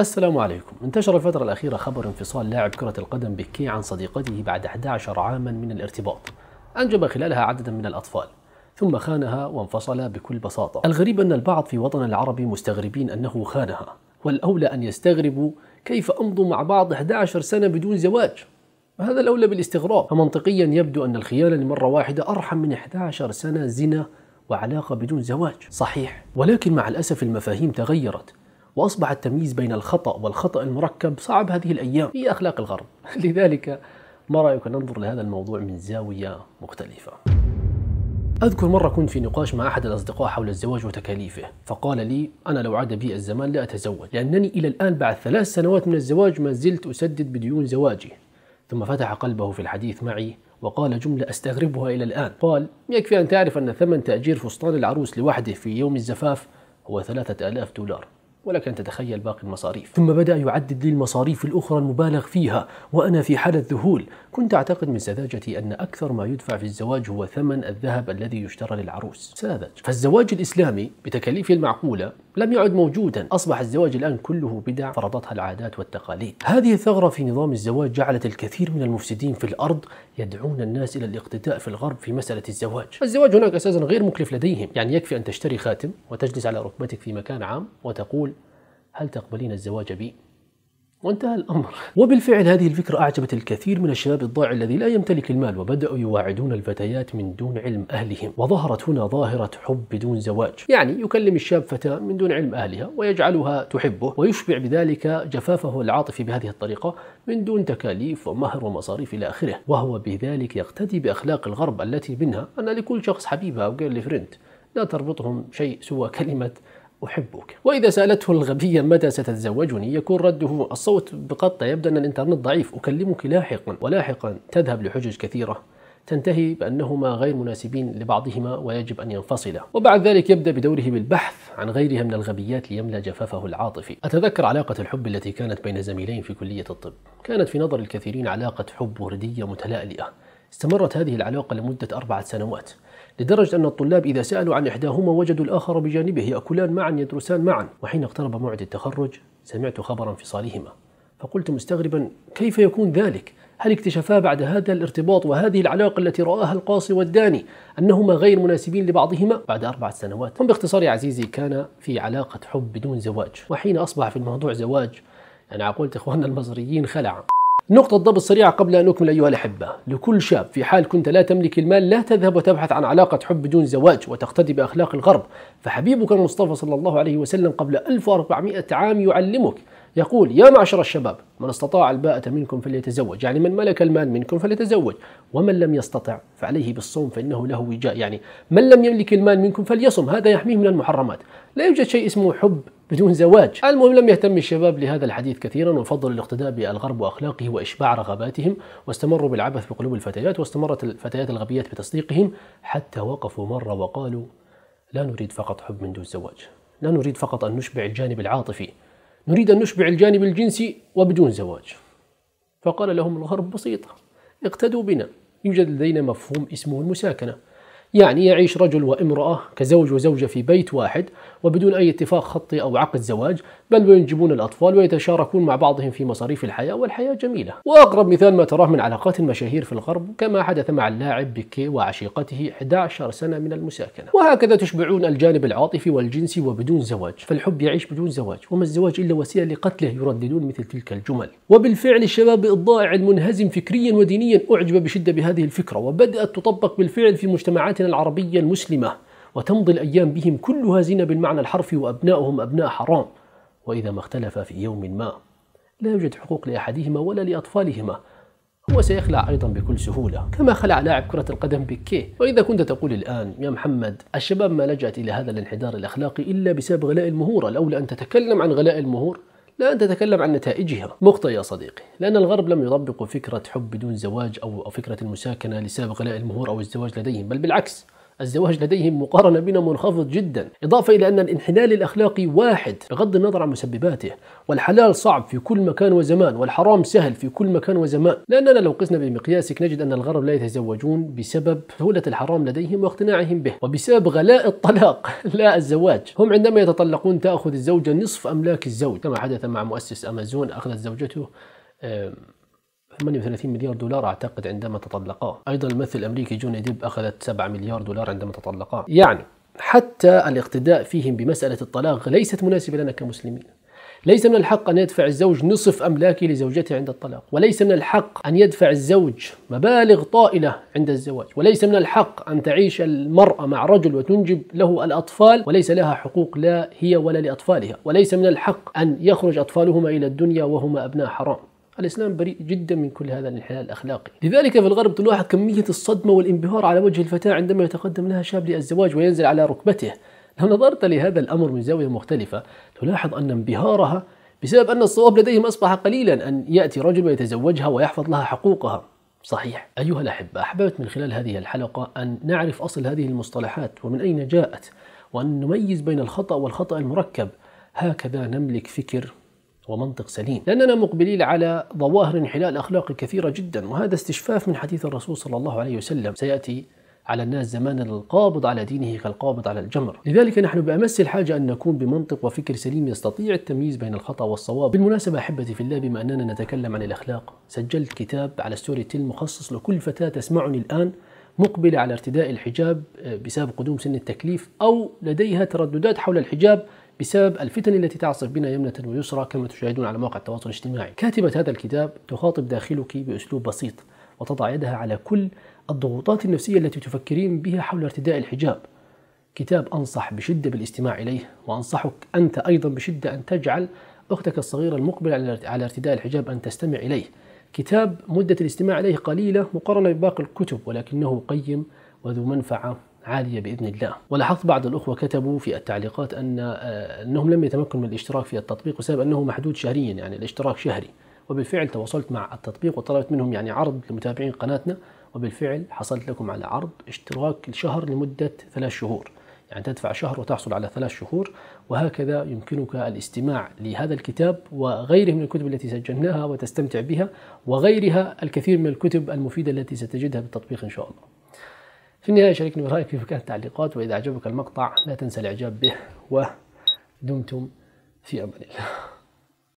السلام عليكم انتشر الفترة الأخيرة خبر انفصال لاعب كرة القدم بكي عن صديقته بعد 11 عاما من الارتباط أنجب خلالها عددا من الأطفال ثم خانها وانفصل بكل بساطة الغريب أن البعض في وطن العربي مستغربين أنه خانها والأولى أن يستغربوا كيف أمضوا مع بعض 11 سنة بدون زواج هذا الأولى بالاستغراب فمنطقيا يبدو أن الخيانة لمرة واحدة أرحم من 11 سنة زنا وعلاقة بدون زواج صحيح ولكن مع الأسف المفاهيم تغيرت وأصبح التمييز بين الخطأ والخطأ المركب صعب هذه الأيام في أخلاق الغرب لذلك ما رأيك ننظر لهذا الموضوع من زاوية مختلفة أذكر مرة كنت في نقاش مع أحد الأصدقاء حول الزواج وتكاليفه فقال لي أنا لو عاد بي الزمان لا أتزوج لأنني إلى الآن بعد ثلاث سنوات من الزواج ما زلت أسدد بديون زواجي ثم فتح قلبه في الحديث معي وقال جملة أستغربها إلى الآن قال يكفي أن تعرف أن ثمن تأجير فستان العروس لوحده في يوم الزفاف هو ثلاثة آلاف دولار ولك أن تتخيل باقي المصاريف ثم بدأ يعدد لي المصاريف الأخرى المبالغ فيها وأنا في حالة ذهول كنت أعتقد من سذاجتي أن أكثر ما يدفع في الزواج هو ثمن الذهب الذي يشترى للعروس ساذج فالزواج الإسلامي بتكاليفه المعقولة لم يعد موجودا أصبح الزواج الآن كله بدع فرضتها العادات والتقاليد هذه الثغرة في نظام الزواج جعلت الكثير من المفسدين في الأرض يدعون الناس إلى الاقتداء في الغرب في مسألة الزواج الزواج هناك أساسا غير مكلف لديهم يعني يكفي أن تشتري خاتم وتجلس على ركبتك في مكان عام وتقول هل تقبلين الزواج بي؟ وانتهى الأمر وبالفعل هذه الفكرة أعجبت الكثير من الشباب الضائع الذي لا يمتلك المال وبدأوا يواعدون الفتيات من دون علم أهلهم وظهرت هنا ظاهرة حب بدون زواج يعني يكلم الشاب فتاة من دون علم أهلها ويجعلها تحبه ويشبع بذلك جفافه العاطفي بهذه الطريقة من دون تكاليف ومهر ومصاريف إلى آخره وهو بذلك يقتدي بأخلاق الغرب التي منها أن لكل شخص حبيبة أو جيرلي فريند لا تربطهم شيء سوى كلمة أحبك وإذا سألته الغبية متى ستتزوجني يكون رده الصوت بقطة يبدو أن الإنترنت ضعيف أكلمك لاحقا ولاحقا تذهب لحجج كثيرة تنتهي بأنهما غير مناسبين لبعضهما ويجب أن ينفصلا وبعد ذلك يبدأ بدوره بالبحث عن غيرها من الغبيات ليملأ جفافه العاطفي أتذكر علاقة الحب التي كانت بين زميلين في كلية الطب كانت في نظر الكثيرين علاقة حب وردية متلألئة استمرت هذه العلاقة لمدة أربعة سنوات لدرجة أن الطلاب إذا سألوا عن إحداهما وجدوا الآخر بجانبه يأكلان معا يدرسان معا وحين اقترب موعد التخرج سمعت خبر انفصالهما فقلت مستغربا كيف يكون ذلك؟ هل اكتشفا بعد هذا الارتباط وهذه العلاقة التي رآها القاصي والداني أنهما غير مناسبين لبعضهما بعد أربع سنوات؟ هم باختصار يا عزيزي كان في علاقة حب بدون زواج وحين أصبح في الموضوع زواج أنا يعني عقولت إخواننا المصريين خلع نقطة ضبط سريعة قبل أن أكمل أيها الأحبة لكل شاب في حال كنت لا تملك المال لا تذهب وتبحث عن علاقة حب بدون زواج وتقتدي بأخلاق الغرب فحبيبك المصطفى صلى الله عليه وسلم قبل 1400 عام يعلمك يقول يا معشر الشباب من استطاع الباءة منكم فليتزوج يعني من ملك المال منكم فليتزوج ومن لم يستطع فعليه بالصوم فإنه له وجاء يعني من لم يملك المال منكم فليصم هذا يحميه من المحرمات لا يوجد شيء اسمه حب بدون زواج المهم لم يهتم الشباب لهذا الحديث كثيرا وفضل الاقتداء بالغرب وأخلاقه وإشباع رغباتهم واستمروا بالعبث بقلوب الفتيات واستمرت الفتيات الغبيات بتصديقهم حتى وقفوا مرة وقالوا لا نريد فقط حب من دون زواج لا نريد فقط أن نشبع الجانب العاطفي نريد أن نشبع الجانب الجنسي وبدون زواج فقال لهم الغرب بسيطة اقتدوا بنا يوجد لدينا مفهوم اسمه المساكنة يعني يعيش رجل وامرأة كزوج وزوجة في بيت واحد وبدون أي اتفاق خطي أو عقد زواج بل وينجبون الأطفال ويتشاركون مع بعضهم في مصاريف الحياة والحياة جميلة وأقرب مثال ما تراه من علاقات المشاهير في الغرب كما حدث مع اللاعب بيكي وعشيقته 11 سنة من المساكنة وهكذا تشبعون الجانب العاطفي والجنسي وبدون زواج فالحب يعيش بدون زواج وما الزواج إلا وسيلة لقتله يرددون مثل تلك الجمل وبالفعل الشباب الضائع المنهزم فكريا ودينيا أعجب بشدة بهذه الفكرة وبدأت تطبق بالفعل في مجتمعات أمتنا العربية المسلمة وتمضي الأيام بهم كلها زنا بالمعنى الحرفي وأبناؤهم أبناء حرام وإذا ما اختلفا في يوم ما لا يوجد حقوق لأحدهما ولا لأطفالهما هو سيخلع أيضا بكل سهولة كما خلع لاعب كرة القدم بكيه وإذا كنت تقول الآن يا محمد الشباب ما لجأت إلى هذا الانحدار الأخلاقي إلا بسبب غلاء المهور الأولى أن تتكلم عن غلاء المهور لا أن تتكلم عن نتائجها مخطئ يا صديقي لأن الغرب لم يطبقوا فكرة حب بدون زواج أو فكرة المساكنة لسبب غلاء المهور أو الزواج لديهم بل بالعكس الزواج لديهم مقارنة بنا منخفض جدا إضافة إلى أن الانحلال الأخلاقي واحد بغض النظر عن مسبباته والحلال صعب في كل مكان وزمان والحرام سهل في كل مكان وزمان لأننا لو قسنا بمقياسك نجد أن الغرب لا يتزوجون بسبب سهولة الحرام لديهم واقتناعهم به وبسبب غلاء الطلاق لا الزواج هم عندما يتطلقون تأخذ الزوجة نصف أملاك الزوج كما حدث مع مؤسس أمازون أخذت زوجته 38 مليار دولار أعتقد عندما تطلقا أيضا الممثل الأمريكي جوني ديب أخذت 7 مليار دولار عندما تطلقا يعني حتى الاقتداء فيهم بمسألة الطلاق ليست مناسبة لنا كمسلمين ليس من الحق أن يدفع الزوج نصف أملاكه لزوجته عند الطلاق وليس من الحق أن يدفع الزوج مبالغ طائلة عند الزواج وليس من الحق أن تعيش المرأة مع رجل وتنجب له الأطفال وليس لها حقوق لا هي ولا لأطفالها وليس من الحق أن يخرج أطفالهما إلى الدنيا وهما أبناء حرام الإسلام بريء جدا من كل هذا الانحلال الأخلاقي لذلك في الغرب تلاحظ كمية الصدمة والانبهار على وجه الفتاة عندما يتقدم لها شاب للزواج وينزل على ركبته لو نظرت لهذا الأمر من زاوية مختلفة تلاحظ أن انبهارها بسبب أن الصواب لديهم أصبح قليلا أن يأتي رجل ويتزوجها ويحفظ لها حقوقها صحيح أيها الأحبة أحببت من خلال هذه الحلقة أن نعرف أصل هذه المصطلحات ومن أين جاءت وأن نميز بين الخطأ والخطأ المركب هكذا نملك فكر ومنطق سليم لأننا مقبلين على ظواهر انحلال أخلاقي كثيرة جدا وهذا استشفاف من حديث الرسول صلى الله عليه وسلم سيأتي على الناس زمانا القابض على دينه كالقابض على الجمر لذلك نحن بأمس الحاجة أن نكون بمنطق وفكر سليم يستطيع التمييز بين الخطأ والصواب بالمناسبة أحبتي في الله بما أننا نتكلم عن الأخلاق سجلت كتاب على ستوري تيل مخصص لكل فتاة تسمعني الآن مقبلة على ارتداء الحجاب آه، بسبب قدوم سن التكليف أو لديها ترددات حول الحجاب بسبب الفتن التي تعصف بنا يمنة ويسرى كما تشاهدون على مواقع التواصل الاجتماعي كاتبة هذا الكتاب تخاطب داخلك بأسلوب بسيط وتضع يدها على كل الضغوطات النفسية التي تفكرين بها حول ارتداء الحجاب كتاب أنصح بشدة بالاستماع إليه وأنصحك أنت أيضا بشدة أن تجعل أختك الصغيرة المقبلة على ارتداء الحجاب أن تستمع إليه كتاب مدة الاستماع إليه قليلة مقارنة بباقي الكتب ولكنه قيم وذو منفعة عالية بإذن الله ولاحظت بعض الأخوة كتبوا في التعليقات أن آه، أنهم لم يتمكنوا من الاشتراك في التطبيق بسبب أنه محدود شهريا يعني الاشتراك شهري وبالفعل تواصلت مع التطبيق وطلبت منهم يعني عرض لمتابعين قناتنا وبالفعل حصلت لكم على عرض اشتراك الشهر لمدة ثلاث شهور يعني تدفع شهر وتحصل على ثلاث شهور وهكذا يمكنك الاستماع لهذا الكتاب وغيره من الكتب التي سجلناها وتستمتع بها وغيرها الكثير من الكتب المفيدة التي ستجدها بالتطبيق إن شاء الله في النهاية شاركني برأيك في فكرة التعليقات وإذا أعجبك المقطع لا تنسى الإعجاب به ودمتم في أمان الله